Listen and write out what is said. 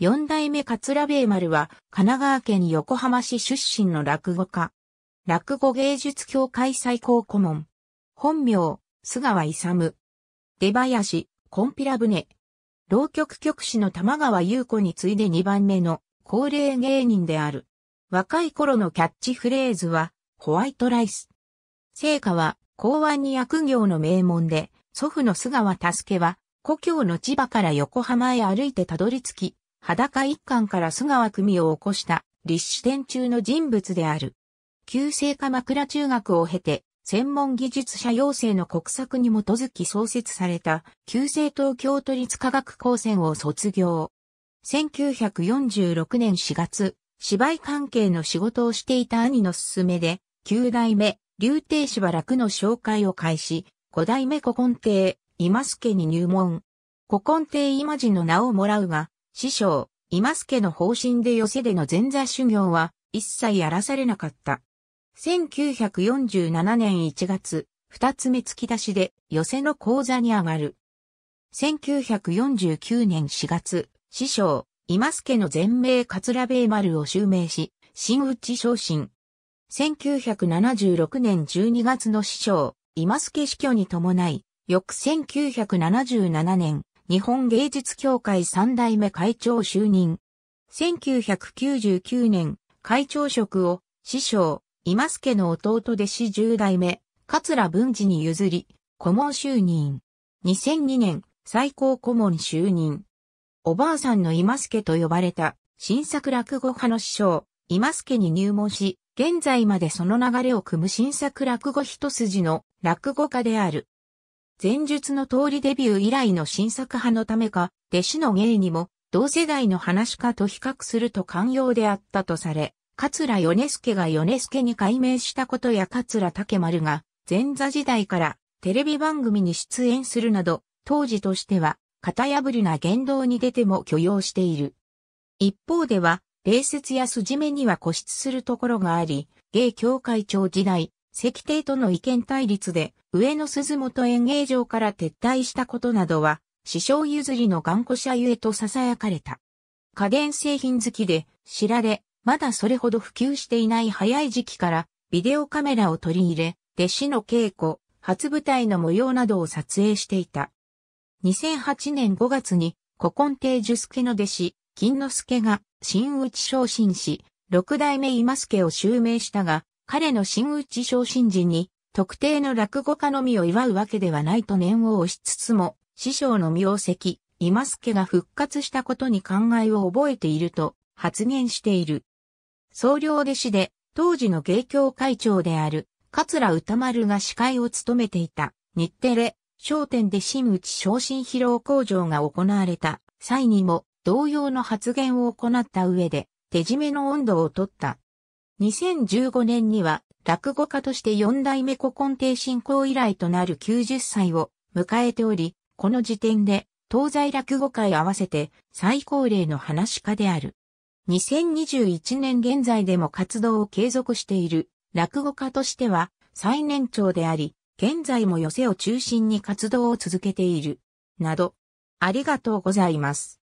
四代目桂米丸は、神奈川県横浜市出身の落語家。落語芸術協会最高顧問。本名、菅川勇。出林、コンピラ船。浪曲曲師の玉川優子に次いで二番目の高齢芸人である。若い頃のキャッチフレーズは、ホワイトライス。成果は、公安に役業の名門で、祖父の菅川助は、故郷の千葉から横浜へ歩いてたどり着き、裸一貫から須川組を起こした立志天中の人物である。旧制科枕中学を経て、専門技術者養成の国策に基づき創設された、旧制東京都立科学高専を卒業。1946年4月、芝居関係の仕事をしていた兄の勧めで、九代目、竜亭芝楽の紹介を開始、五代目古今亭、今助に入門。古今亭今時の名をもらうが、師匠、今助の方針で寄せでの前座修行は一切やらされなかった。1947年1月、二つ目突き出しで寄せの講座に上がる。1949年4月、師匠、今助の全名桂米丸を襲名し、新内昇進。1976年12月の師匠、今助死去に伴い、翌1977年、日本芸術協会三代目会長就任。1999年、会長職を師匠、今助の弟弟子十代目、桂文治に譲り、顧問就任。2002年、最高顧問就任。おばあさんの今助と呼ばれた、新作落語派の師匠、今助に入門し、現在までその流れを組む新作落語一筋の落語家である。前述の通りデビュー以来の新作派のためか、弟子の芸にも同世代の話家と比較すると寛容であったとされ、桂米助が米助に改名したことや桂竹丸が前座時代からテレビ番組に出演するなど、当時としては型破りな言動に出ても許容している。一方では、礼節や筋目には固執するところがあり、芸協会長時代、石帝との意見対立で、上野鈴本演芸場から撤退したことなどは、師匠譲りの頑固者ゆえと囁かれた。家電製品好きで、知られ、まだそれほど普及していない早い時期から、ビデオカメラを取り入れ、弟子の稽古、初舞台の模様などを撮影していた。2008年5月に、古今亭樹助の弟子、金之助が、新内昇進し、六代目今助を襲名したが、彼の真打ち昇進時に、特定の落語家のみを祝うわけではないと念を押しつつも、師匠の名跡、今助が復活したことに考えを覚えていると発言している。総領弟子で、当時の芸協会長である、桂歌丸が司会を務めていた、日テレ、商店で新内昇進披露工場が行われた際にも、同様の発言を行った上で、手締めの温度を取った。2015年には落語家として四代目古今亭進行以来となる90歳を迎えており、この時点で東西落語界合わせて最高齢の話家である。2021年現在でも活動を継続している落語家としては最年長であり、現在も寄せを中心に活動を続けている。など、ありがとうございます。